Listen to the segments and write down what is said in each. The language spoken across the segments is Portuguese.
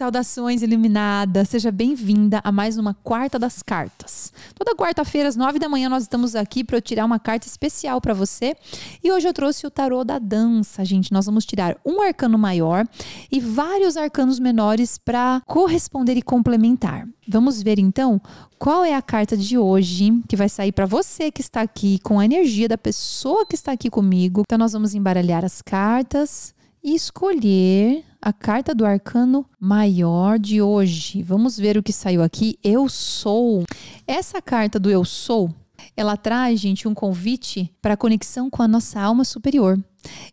Saudações, iluminada! Seja bem-vinda a mais uma Quarta das Cartas. Toda quarta-feira, às nove da manhã, nós estamos aqui para eu tirar uma carta especial para você. E hoje eu trouxe o tarô da dança, gente. Nós vamos tirar um arcano maior e vários arcanos menores para corresponder e complementar. Vamos ver então qual é a carta de hoje que vai sair para você que está aqui com a energia da pessoa que está aqui comigo. Então, nós vamos embaralhar as cartas e escolher a carta do arcano maior de hoje. Vamos ver o que saiu aqui. Eu sou. Essa carta do eu sou, ela traz, gente, um convite para conexão com a nossa alma superior.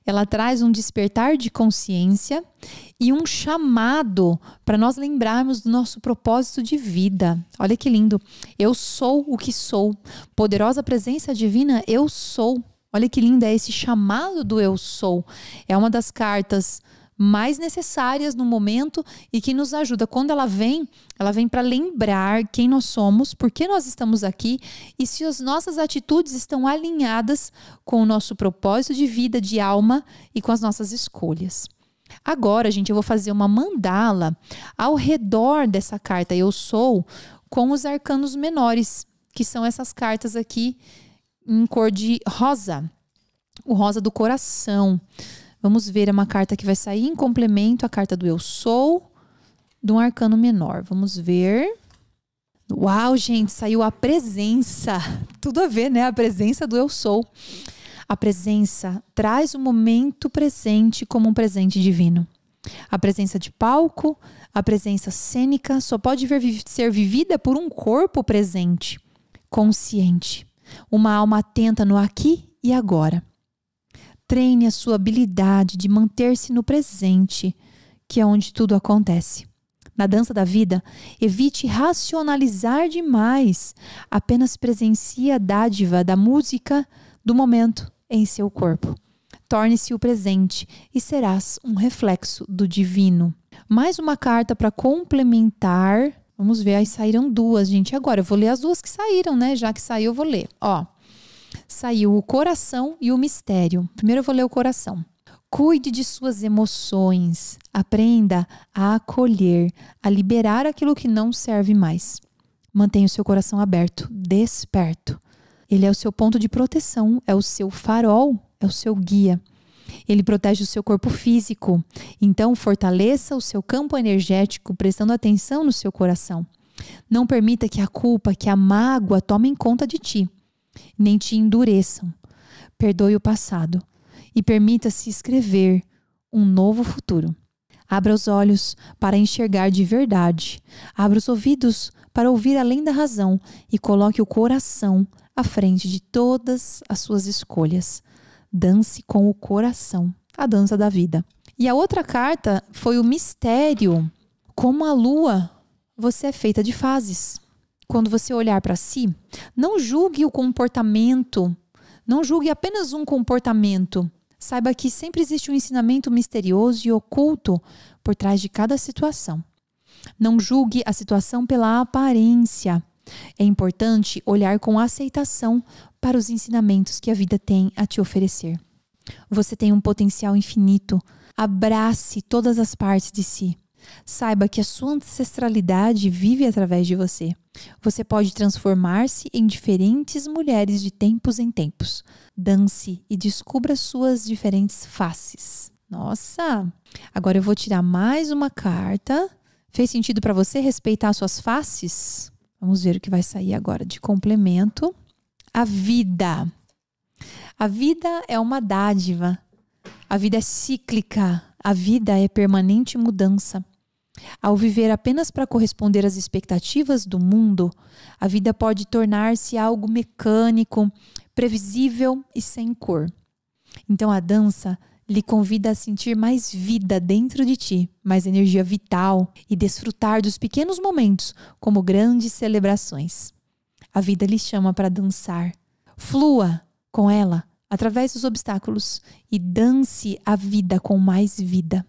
Ela traz um despertar de consciência e um chamado para nós lembrarmos do nosso propósito de vida. Olha que lindo. Eu sou o que sou. Poderosa presença divina, eu sou. Olha que lindo é esse chamado do eu sou. É uma das cartas mais necessárias no momento e que nos ajuda. Quando ela vem, ela vem para lembrar quem nós somos, por que nós estamos aqui e se as nossas atitudes estão alinhadas com o nosso propósito de vida, de alma e com as nossas escolhas. Agora, gente, eu vou fazer uma mandala ao redor dessa carta Eu Sou com os arcanos menores, que são essas cartas aqui em cor de rosa, o rosa do coração. Vamos ver, é uma carta que vai sair em complemento à carta do Eu Sou, de um arcano menor. Vamos ver. Uau, gente, saiu a presença. Tudo a ver, né? A presença do eu sou. A presença traz o momento presente como um presente divino. A presença de palco, a presença cênica só pode ser vivida por um corpo presente, consciente uma alma atenta no aqui e agora. Treine a sua habilidade de manter-se no presente, que é onde tudo acontece. Na dança da vida, evite racionalizar demais, apenas presencie a dádiva da música do momento em seu corpo. Torne-se o presente e serás um reflexo do divino. Mais uma carta para complementar Vamos ver, aí saíram duas, gente. Agora eu vou ler as duas que saíram, né? Já que saiu, eu vou ler. Ó, saiu o coração e o mistério. Primeiro eu vou ler o coração. Cuide de suas emoções. Aprenda a acolher, a liberar aquilo que não serve mais. Mantenha o seu coração aberto, desperto. Ele é o seu ponto de proteção, é o seu farol, é o seu guia. Ele protege o seu corpo físico. Então, fortaleça o seu campo energético, prestando atenção no seu coração. Não permita que a culpa, que a mágoa tomem conta de ti, nem te endureçam. Perdoe o passado e permita-se escrever um novo futuro. Abra os olhos para enxergar de verdade. Abra os ouvidos para ouvir além da razão e coloque o coração à frente de todas as suas escolhas. Dance com o coração, a dança da vida. E a outra carta foi o mistério, como a lua, você é feita de fases. Quando você olhar para si, não julgue o comportamento, não julgue apenas um comportamento. Saiba que sempre existe um ensinamento misterioso e oculto por trás de cada situação. Não julgue a situação pela aparência. É importante olhar com aceitação para os ensinamentos que a vida tem a te oferecer. Você tem um potencial infinito. Abrace todas as partes de si. Saiba que a sua ancestralidade vive através de você. Você pode transformar-se em diferentes mulheres de tempos em tempos. Dance e descubra suas diferentes faces. Nossa! Agora eu vou tirar mais uma carta. Fez sentido para você respeitar suas faces? Vamos ver o que vai sair agora de complemento. A vida. A vida é uma dádiva. A vida é cíclica. A vida é permanente mudança. Ao viver apenas para corresponder às expectativas do mundo, a vida pode tornar-se algo mecânico, previsível e sem cor. Então a dança lhe convida a sentir mais vida dentro de ti, mais energia vital e desfrutar dos pequenos momentos como grandes celebrações. A vida lhe chama para dançar. Flua com ela através dos obstáculos e dance a vida com mais vida.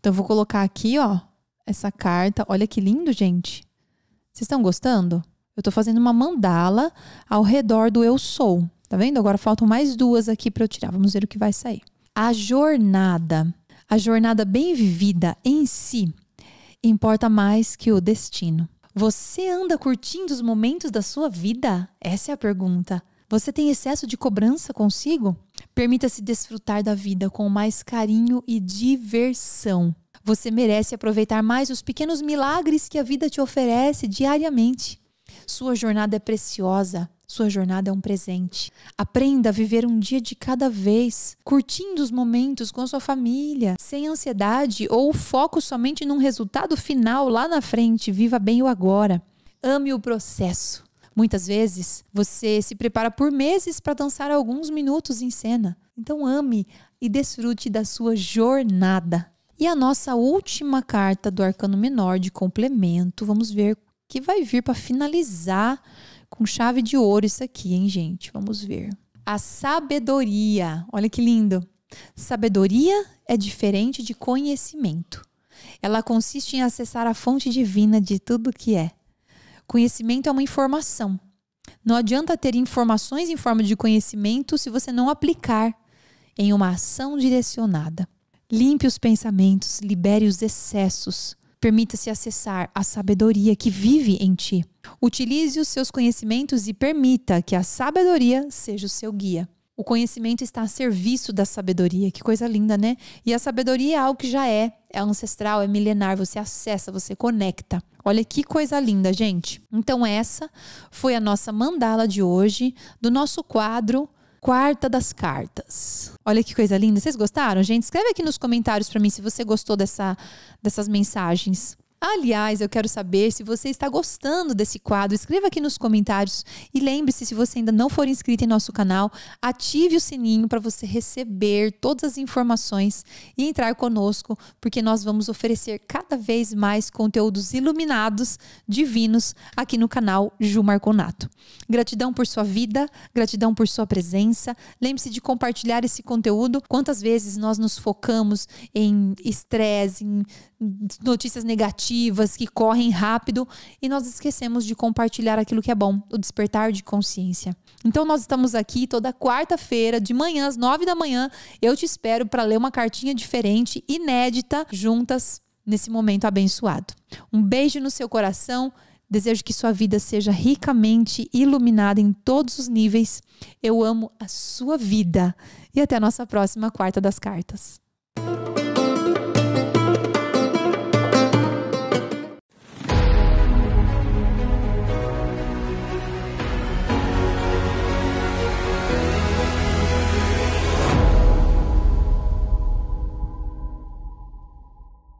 Então vou colocar aqui, ó, essa carta. Olha que lindo, gente. Vocês estão gostando? Eu estou fazendo uma mandala ao redor do eu sou. Tá vendo? Agora faltam mais duas aqui para eu tirar. Vamos ver o que vai sair a jornada, a jornada bem vivida em si, importa mais que o destino. Você anda curtindo os momentos da sua vida? Essa é a pergunta. Você tem excesso de cobrança consigo? Permita-se desfrutar da vida com mais carinho e diversão. Você merece aproveitar mais os pequenos milagres que a vida te oferece diariamente. Sua jornada é preciosa. Sua jornada é um presente. Aprenda a viver um dia de cada vez, curtindo os momentos com a sua família, sem ansiedade ou foco somente num resultado final lá na frente. Viva bem o agora. Ame o processo. Muitas vezes você se prepara por meses para dançar alguns minutos em cena. Então ame e desfrute da sua jornada. E a nossa última carta do arcano menor de complemento, vamos ver que vai vir para finalizar com chave de ouro isso aqui, hein, gente? Vamos ver. A sabedoria. Olha que lindo. Sabedoria é diferente de conhecimento. Ela consiste em acessar a fonte divina de tudo que é. Conhecimento é uma informação. Não adianta ter informações em forma de conhecimento se você não aplicar em uma ação direcionada. Limpe os pensamentos, libere os excessos, Permita-se acessar a sabedoria que vive em ti. Utilize os seus conhecimentos e permita que a sabedoria seja o seu guia. O conhecimento está a serviço da sabedoria, que coisa linda, né? E a sabedoria é algo que já é, é ancestral, é milenar, você acessa, você conecta. Olha que coisa linda, gente. Então, essa foi a nossa mandala de hoje, do nosso quadro quarta das cartas. Olha que coisa linda. Vocês gostaram, gente? Escreve aqui nos comentários para mim se você gostou dessa, dessas mensagens. Aliás, eu quero saber se você está gostando desse quadro. Escreva aqui nos comentários e lembre-se, se você ainda não for inscrito em nosso canal, ative o sininho para você receber todas as informações e entrar conosco, porque nós vamos oferecer cada vez mais conteúdos iluminados, divinos, aqui no canal Ju Marconato. Gratidão por sua vida, gratidão por sua presença. Lembre-se de compartilhar esse conteúdo. Quantas vezes nós nos focamos em estresse, em notícias negativas que correm rápido e nós esquecemos de compartilhar aquilo que é bom, o despertar de consciência. Então nós estamos aqui toda quarta-feira de manhã às nove da manhã. Eu te espero para ler uma cartinha diferente, inédita, juntas nesse momento abençoado. Um beijo no seu coração. Desejo que sua vida seja ricamente iluminada em todos os níveis. Eu amo a sua vida. E até a nossa próxima Quarta das Cartas.